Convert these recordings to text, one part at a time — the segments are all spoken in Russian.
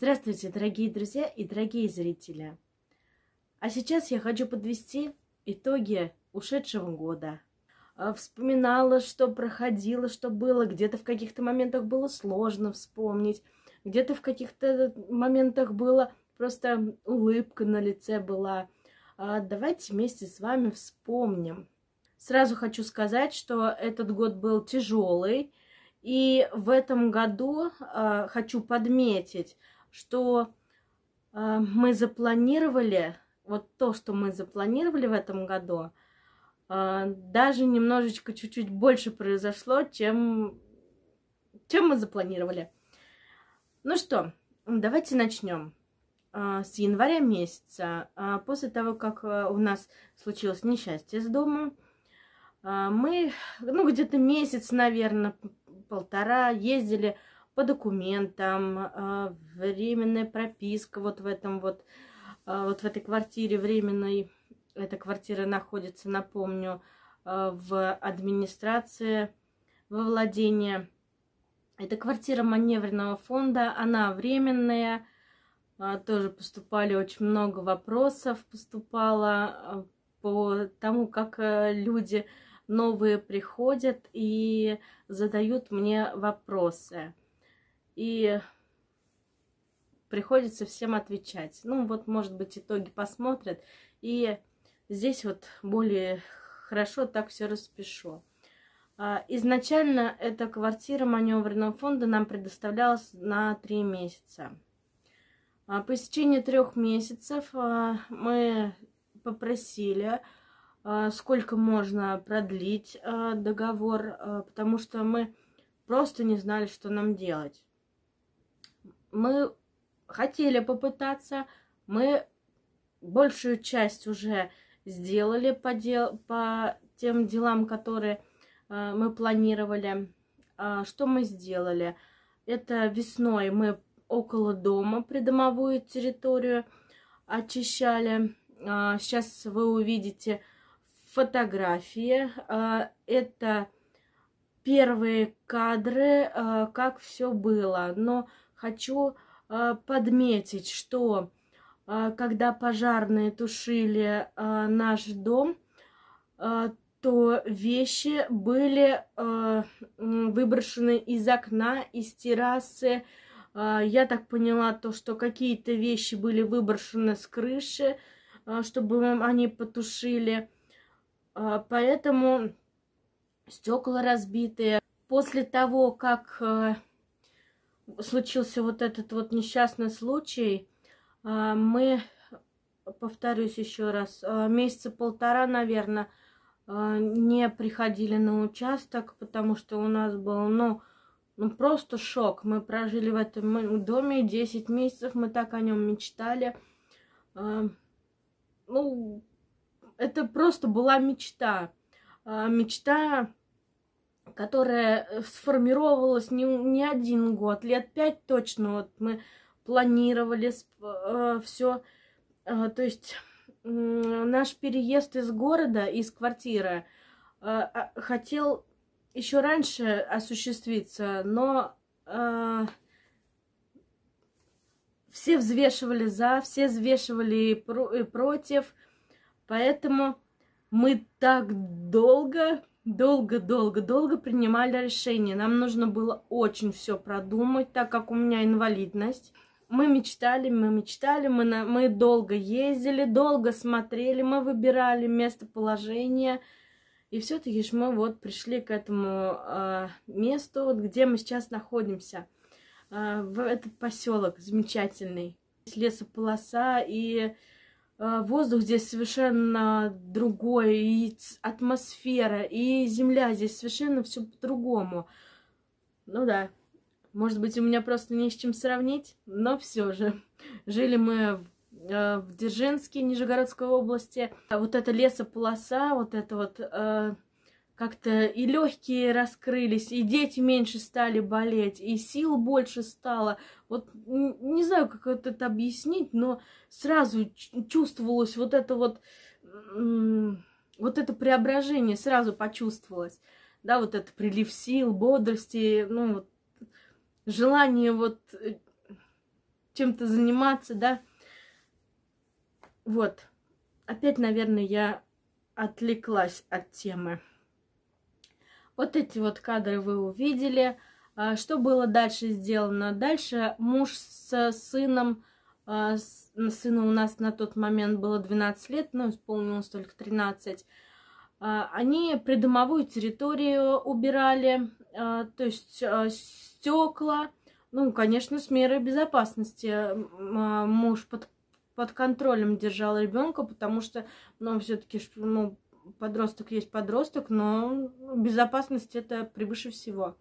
Здравствуйте, дорогие друзья и дорогие зрители! А сейчас я хочу подвести итоги ушедшего года. А, вспоминала, что проходило, что было, где-то в каких-то моментах было сложно вспомнить, где-то в каких-то э, моментах было просто улыбка на лице была. А, давайте вместе с вами вспомним. Сразу хочу сказать, что этот год был тяжелый, и в этом году а, хочу подметить, что э, мы запланировали, вот то, что мы запланировали в этом году, э, даже немножечко чуть-чуть больше произошло, чем, чем мы запланировали. Ну что, давайте начнем э, с января месяца, э, после того, как э, у нас случилось несчастье с домом, мы, ну, где-то месяц, наверное, полтора ездили по документам, а, временная прописка вот в этом вот, а, вот в этой квартире временной. Эта квартира находится, напомню, а, в администрации, во владении. Это квартира маневренного фонда, она временная, тоже поступали очень много вопросов, поступало по тому, как э, люди новые приходят и задают мне вопросы и приходится всем отвечать. Ну, вот, может быть, итоги посмотрят. И здесь вот более хорошо так все распишу. А, изначально эта квартира маневренного фонда нам предоставлялась на три месяца. А, по истечении трех месяцев а, мы попросили, сколько можно продлить договор, потому что мы просто не знали, что нам делать мы хотели попытаться, мы большую часть уже сделали по, дел, по тем делам, которые э, мы планировали. Э, что мы сделали? Это весной мы около дома придомовую территорию очищали. Э, а, сейчас вы увидите фотографии. Э, это первые кадры, э, как все было. Но хочу э, подметить, что э, когда пожарные тушили э, наш дом, э, то вещи были э, выброшены из окна, из террасы. Э, я так поняла то, что какие-то вещи были выброшены с крыши, э, чтобы они потушили. Э, поэтому стекла разбитые. После того, как э, случился вот этот вот несчастный случай, а, мы, повторюсь еще раз, а, месяца полтора, наверное, а, не приходили на участок, потому что у нас был, ну, ну, просто шок. Мы прожили в этом доме 10 месяцев, мы так о нем мечтали. Ну, это просто была мечта. Мечта которая э, сформировалась не, не один год, лет пять точно. Вот мы планировали э, все. Э, то есть э, наш переезд из города, из квартиры, э, а, хотел еще раньше осуществиться, но э, все взвешивали за, все взвешивали и, про, и против. Поэтому мы так долго долго-долго-долго принимали решение. Нам нужно было очень все продумать, так как у меня инвалидность. Мы мечтали, мы мечтали, мы, на, мы долго ездили, долго смотрели, мы выбирали местоположение. И все-таки же мы вот пришли к этому э, месту, вот где мы сейчас находимся. Э, в этот поселок замечательный. Лесополоса и Э, воздух здесь совершенно другой, и атмосфера, и земля здесь совершенно все по-другому. Ну да, может быть, у меня просто не с чем сравнить, но все же. Жили мы э, в Дзержинске, Нижегородской области. А вот эта лесополоса, вот это вот э, как-то и легкие раскрылись, и дети меньше стали болеть, и сил больше стало. Вот не знаю, как это объяснить, но сразу чувствовалось вот это вот, вот это преображение, сразу почувствовалось. Да, вот это прилив сил, бодрости, ну вот желание вот э, чем-то заниматься, да. Вот. Опять, наверное, я отвлеклась от темы. Вот эти вот кадры вы увидели. А, что было дальше сделано? Дальше муж а, с сыном, сына у нас на тот момент было 12 лет, но ну, исполнилось только 13, а, они придомовую территорию убирали, то есть стекла, ну, конечно, с мерой безопасности. Муж под, под контролем держал ребенка, потому что, ну, все-таки ну, подросток есть подросток, но безопасность это превыше всего.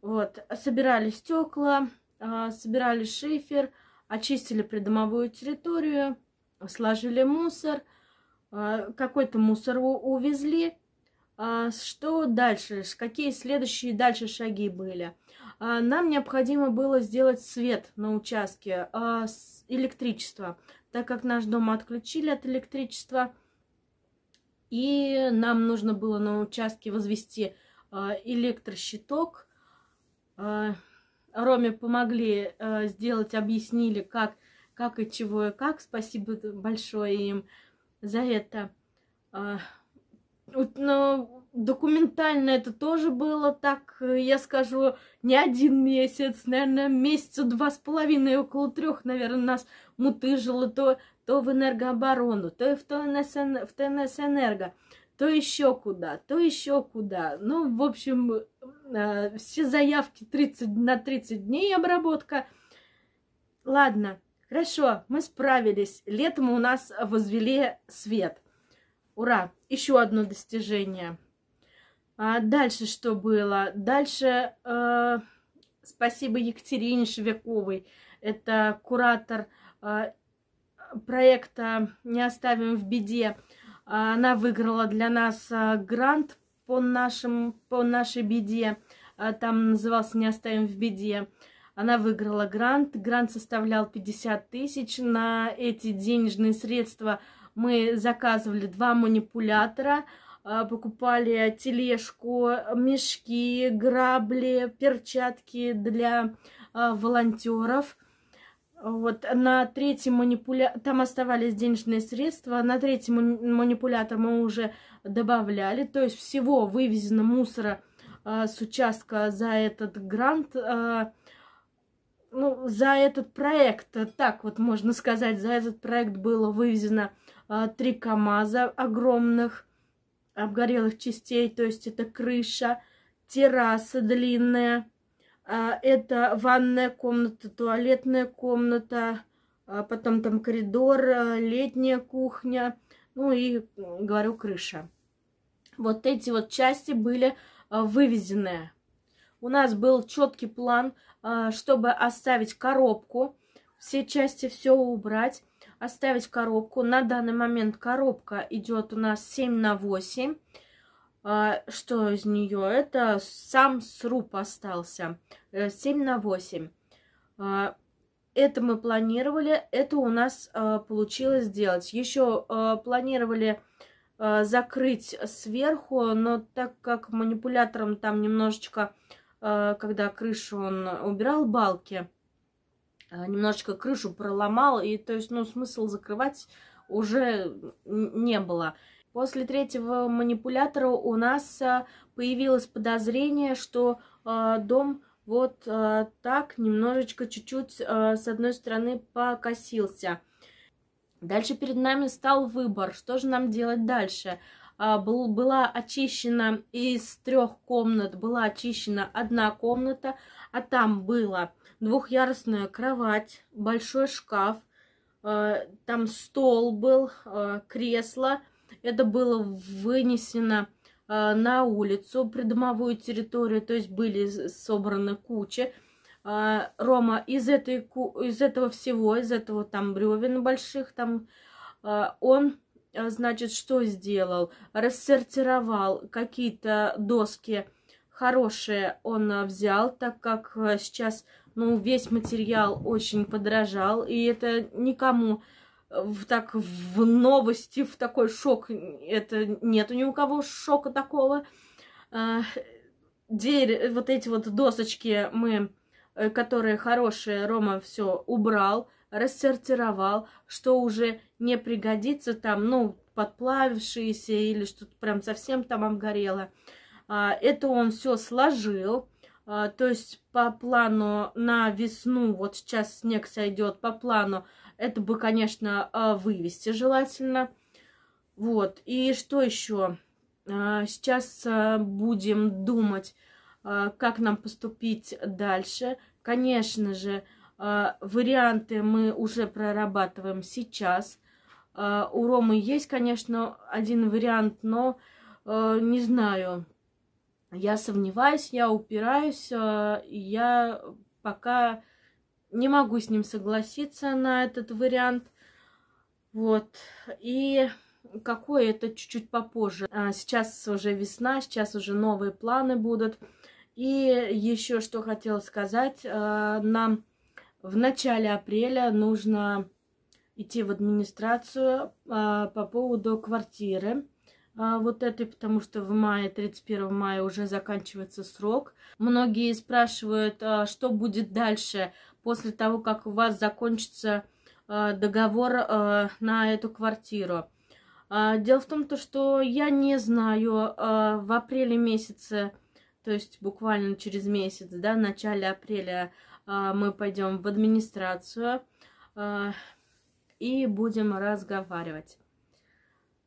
Вот, собирали стекла, а, собирали шифер, очистили придомовую территорию, сложили мусор, а, какой-то мусор увезли. А, что дальше? Какие следующие дальше шаги были? Нам необходимо было сделать свет на участке, электричество, так как наш дом отключили от электричества – и нам нужно было на участке возвести а, электрощиток. А, Роме помогли а, сделать, объяснили, как, как и чего и как. Спасибо большое им за это. Но документально это тоже было так, я скажу, не один месяц, наверное, месяца два с половиной, около трех, наверное, нас мутыжило то, то в энергооборону, то и в ТНС, в ТНС-энерго, то еще куда, то еще куда. Ну, в общем, э, все заявки 30, на 30 дней обработка. Ладно, хорошо, мы справились. Летом у нас возвели свет. Ура! Еще одно достижение. А дальше что было? Дальше э, спасибо Екатерине Швяковой. Это куратор э, проекта «Не оставим в беде» а, она выиграла для нас а, грант по, нашим, по нашей беде. А, там назывался «Не оставим в беде». Она выиграла грант. Грант составлял 50 тысяч. На эти денежные средства мы заказывали два манипулятора, покупали тележку, мешки, грабли, перчатки для волонтеров – вот на третьем манипуля... Там оставались денежные средства. На третьем манипулятор мы уже добавляли. То есть всего вывезено мусора э, с участка за этот грант, э, ну, за этот проект, так вот можно сказать, за этот проект было вывезено а, три э, КАМАЗа огромных обгорелых частей. То есть это крыша, терраса длинная, а, это ванная комната, туалетная комната, а, потом там коридор, а, летняя кухня, ну и, говорю, крыша. Вот эти вот части были вывезены. У нас был четкий план, чтобы оставить коробку, все части все убрать, оставить коробку. На данный момент коробка идет у нас 7 на 8. А, что из нее? Это сам сруб остался. 7 э, на 8. А, это мы планировали, это у нас а, получилось сделать. Еще планировали закрыть сверху, но так как манипулятором там немножечко, когда крышу он убирал балки, немножечко крышу проломал, и то есть, ну, смысл закрывать уже не было. После третьего манипулятора у нас э, появилось подозрение, что э, дом вот э, так немножечко чуть-чуть с одной стороны покосился. Дальше перед нами стал выбор, что же нам делать дальше. была очищена из трех комнат, была очищена одна комната, а там была двухъярусная кровать, большой шкаф, там стол был, кресло – это было вынесено а, на улицу, придомовую территорию, то есть были собраны кучи. А, Рома из, этой, из этого всего, из этого там бревен больших, там а, он, значит, что сделал? Рассортировал какие-то доски хорошие он взял, так как сейчас, ну, весь материал очень подорожал, и это никому в, так в новости, в такой шок. Это нет ни у кого шока такого. А, Дверь, вот эти вот досочки мы, э, которые хорошие, Рома все убрал, рассортировал, что уже не пригодится там, ну, подплавившиеся или что-то прям совсем там обгорело. А, это он все сложил. А, то есть по плану на весну, вот сейчас снег сойдет, по плану это бы, конечно, а, вывести желательно. Вот, и что еще? А, сейчас будем думать, как нам поступить дальше. Конечно же, варианты мы уже прорабатываем сейчас. У Ромы есть, конечно, один вариант, но не знаю, я сомневаюсь, я упираюсь, а, я пока не могу с ним согласиться на этот вариант. Вот. И какой это чуть-чуть попозже. А, сейчас уже весна, сейчас уже новые планы будут. И еще что хотела сказать, а, нам в начале апреля нужно идти в администрацию по поводу квартиры. А, вот этой, потому что в мае, 31 мая уже заканчивается срок. Многие спрашивают, а, что будет дальше после того, как у вас закончится а, договор на эту квартиру. Дело в том, то, что я не знаю, в апреле месяце, то есть буквально через месяц, да, в начале апреля мы пойдем в администрацию и будем разговаривать.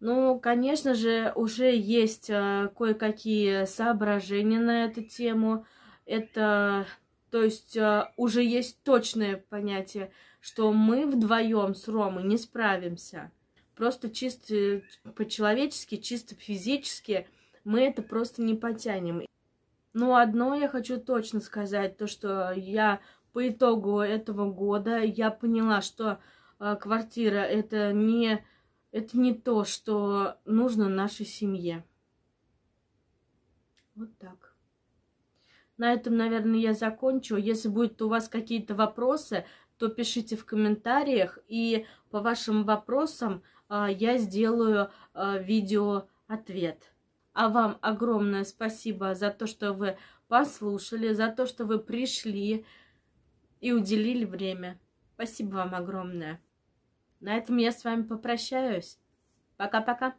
Ну, конечно же, уже есть э, кое-какие соображения на эту тему. Это, то есть, э, уже есть точное понятие, что мы вдвоем с Ромой не справимся. Просто чисто по-человечески, чисто физически мы это просто не потянем. Но одно я хочу точно сказать, то что я по итогу этого года я поняла, что э, квартира это не это не то, что нужно нашей семье. Вот так. На этом, наверное, я закончу. Если будет у вас какие-то вопросы, то пишите в комментариях. И по вашим вопросам э, я сделаю э, видео-ответ. А вам огромное спасибо за то, что вы послушали, за то, что вы пришли и уделили время. Спасибо вам огромное. На этом я с вами попрощаюсь. Пока-пока.